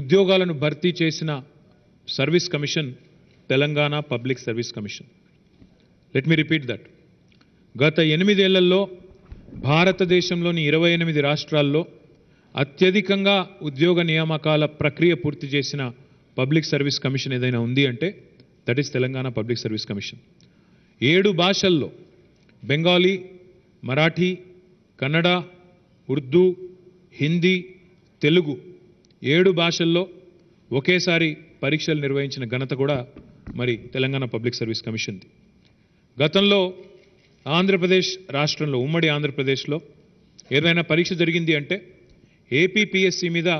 ఉద్యోగాలను భర్తీ చేసిన service commission Telangana public service commission let me repeat that గత ఎనిమిదేళ్లలో భారతదేశంలోని ఇరవై ఎనిమిది రాష్ట్రాల్లో అత్యధికంగా ఉద్యోగ నియామకాల ప్రక్రియ పూర్తి చేసిన పబ్లిక్ సర్వీస్ కమిషన్ ఏదైనా ఉంది అంటే that is Telangana public service commission ఏడు భాషల్లో బెంగాలీ మరాఠీ కన్నడ ఉర్దూ హిందీ తెలుగు ఏడు భాషల్లో ఒకేసారి పరీక్షలు నిర్వహించిన ఘనత కూడా మరి తెలంగాణ పబ్లిక్ సర్వీస్ కమిషన్ది గతంలో ఆంధ్రప్రదేశ్ రాష్ట్రంలో ఉమ్మడి ఆంధ్రప్రదేశ్లో ఏదైనా పరీక్ష జరిగింది అంటే ఏపీపీఎస్సీ మీద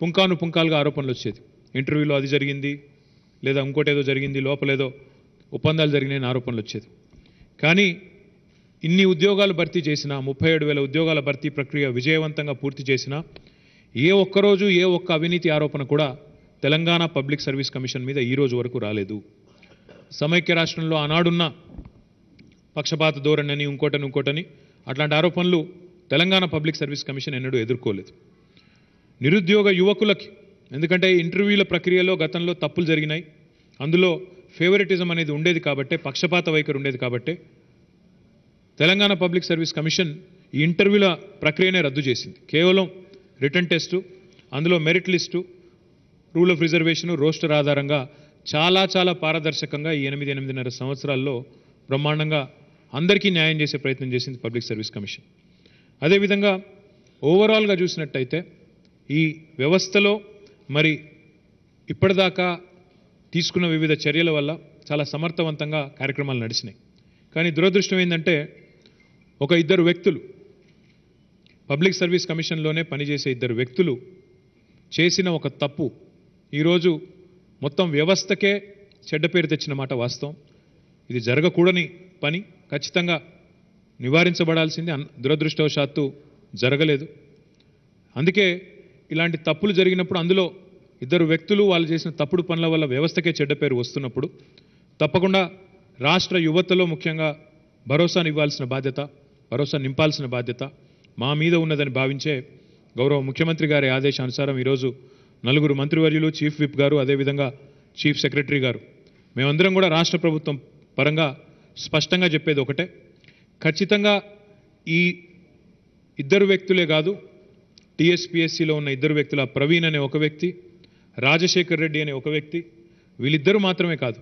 పుంకాను పుంకాలుగా ఆరోపణలు వచ్చేది ఇంటర్వ్యూలో అది జరిగింది లేదా ఇంకోటి ఏదో జరిగింది లోపలేదో ఒప్పందాలు జరిగినాయని ఆరోపణలు వచ్చేది కానీ ఇన్ని ఉద్యోగాలు భర్తీ చేసినా ముప్పై ఉద్యోగాల భర్తీ ప్రక్రియ విజయవంతంగా పూర్తి చేసినా ఏ ఒక్కరోజు ఏ ఒక్క అవినీతి ఆరోపణ కూడా తెలంగాణ పబ్లిక్ సర్వీస్ కమిషన్ మీద ఈరోజు వరకు రాలేదు సమైక్య రాష్ట్రంలో ఆనాడున్న పక్షపాత ధోరణని ఇంకోటని ఇంకోటని అట్లాంటి ఆరోపణలు తెలంగాణ పబ్లిక్ సర్వీస్ కమిషన్ ఎన్నడూ ఎదుర్కోలేదు నిరుద్యోగ యువకులకి ఎందుకంటే ఇంటర్వ్యూల ప్రక్రియలో గతంలో తప్పులు జరిగినాయి అందులో ఫేవరెటిజం అనేది ఉండేది కాబట్టే పక్షపాత వైఖరి ఉండేది కాబట్టే తెలంగాణ పబ్లిక్ సర్వీస్ కమిషన్ ఈ ఇంటర్వ్యూల ప్రక్రియనే రద్దు చేసింది కేవలం రిటర్న్ టెస్టు అందులో merit list rule of reservation roster ఆధారంగా చాలా చాలా పారదర్శకంగా ఈ ఎనిమిది ఎనిమిదిన్నర సంవత్సరాల్లో బ్రహ్మాండంగా అందరికీ న్యాయం చేసే ప్రయత్నం చేసింది పబ్లిక్ సర్వీస్ కమిషన్ అదేవిధంగా ఓవరాల్గా చూసినట్టయితే ఈ వ్యవస్థలో మరి ఇప్పటిదాకా తీసుకున్న వివిధ చర్యల వల్ల చాలా సమర్థవంతంగా కార్యక్రమాలు నడిచినాయి కానీ దురదృష్టం ఏంటంటే ఒక ఇద్దరు వ్యక్తులు పబ్లిక్ సర్వీస్ కమిషన్లోనే పనిచేసే ఇద్దరు వ్యక్తులు చేసిన ఒక తప్పు ఈరోజు మొత్తం వ్యవస్థకే చెడ్డ పేరు తెచ్చిన మాట వాస్తవం ఇది జరగకూడని పని ఖచ్చితంగా నివారించబడాల్సింది దురదృష్టవశాత్తు జరగలేదు అందుకే ఇలాంటి తప్పులు జరిగినప్పుడు అందులో ఇద్దరు వ్యక్తులు వాళ్ళు చేసిన తప్పుడు పనుల వల్ల వ్యవస్థకే చెడ్డ పేరు వస్తున్నప్పుడు తప్పకుండా రాష్ట్ర యువతలో ముఖ్యంగా భరోసాను ఇవ్వాల్సిన బాధ్యత భరోసా నింపాల్సిన బాధ్యత మా మీద ఉన్నదని భావించే గౌరవ ముఖ్యమంత్రి గారి ఆదేశానుసారం ఈరోజు నలుగురు మంత్రివర్యులు చీఫ్ విప్ గారు అదేవిధంగా చీఫ్ సెక్రటరీ గారు మేమందరం కూడా రాష్ట్ర ప్రభుత్వం పరంగా స్పష్టంగా చెప్పేది ఒకటే ఖచ్చితంగా ఈ ఇద్దరు వ్యక్తులే కాదు టీఎస్పిఎస్సిలో ఉన్న ఇద్దరు వ్యక్తుల ప్రవీణ్ అనే ఒక వ్యక్తి రాజశేఖర్ రెడ్డి అనే ఒక వ్యక్తి వీళ్ళిద్దరూ మాత్రమే కాదు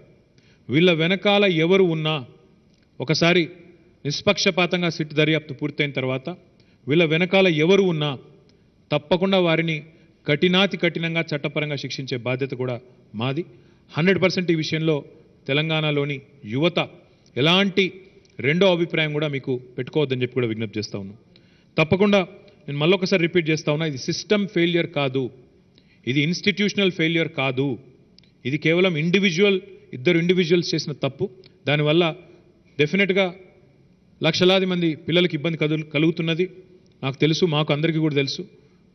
వీళ్ళ వెనకాల ఎవరు ఉన్నా ఒకసారి నిష్పక్షపాతంగా సిట్ దర్యాప్తు పూర్తయిన తర్వాత వీళ్ళ వెనకాల ఎవరు ఉన్నా తప్పకుండా వారిని కఠినాతి కఠినంగా చట్టపరంగా శిక్షించే బాధ్యత కూడా మాది హండ్రెడ్ పర్సెంట్ ఈ విషయంలో తెలంగాణలోని యువత ఎలాంటి రెండో అభిప్రాయం కూడా మీకు పెట్టుకోవద్దని చెప్పి కూడా విజ్ఞప్తి చేస్తా ఉన్నాను తప్పకుండా నేను మళ్ళొకసారి రిపీట్ చేస్తా ఉన్నా ఇది సిస్టమ్ ఫెయిల్యూర్ కాదు ఇది ఇన్స్టిట్యూషనల్ ఫెయిల్యూర్ కాదు ఇది కేవలం ఇండివిజువల్ ఇద్దరు ఇండివిజువల్స్ చేసిన తప్పు దానివల్ల డెఫినెట్గా లక్షలాది మంది పిల్లలకు ఇబ్బంది కదు కలుగుతున్నది నాకు తెలుసు మాకు అందరికీ కూడా తెలుసు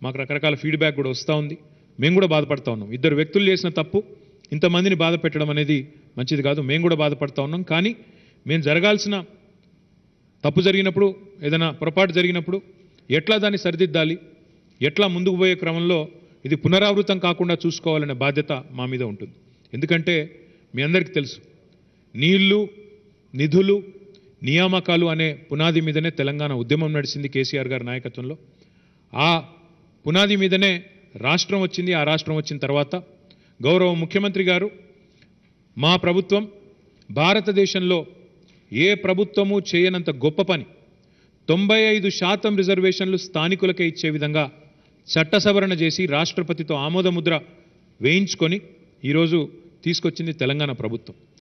మాకు రకరకాల ఫీడ్బ్యాక్ కూడా వస్తూ ఉంది మేము కూడా బాధపడతా ఉన్నాం ఇద్దరు వ్యక్తులు చేసిన తప్పు ఇంతమందిని బాధ పెట్టడం అనేది మంచిది కాదు మేము కూడా బాధపడతా ఉన్నాం కానీ మేము జరగాల్సిన తప్పు జరిగినప్పుడు ఏదైనా పొరపాటు జరిగినప్పుడు ఎట్లా దాన్ని సరిదిద్దాలి ఎట్లా ముందుకు పోయే క్రమంలో ఇది పునరావృతం కాకుండా చూసుకోవాలనే బాధ్యత మా మీద ఉంటుంది ఎందుకంటే మీ అందరికీ తెలుసు నీళ్లు నిధులు నియామకాలు అనే పునాది మీదనే తెలంగాణ ఉద్యమం నడిచింది కేసీఆర్ గారి నాయకత్వంలో ఆ పునాది మీదనే రాష్ట్రం వచ్చింది ఆ రాష్ట్రం వచ్చిన తర్వాత గౌరవ ముఖ్యమంత్రి గారు మా ప్రభుత్వం భారతదేశంలో ఏ ప్రభుత్వము చేయనంత గొప్ప పని తొంభై ఐదు శాతం రిజర్వేషన్లు స్థానికులకే ఇచ్చే విధంగా చట్ట సవరణ చేసి రాష్ట్రపతితో ఆమోదముద్ర వేయించుకొని ఈరోజు తీసుకొచ్చింది తెలంగాణ ప్రభుత్వం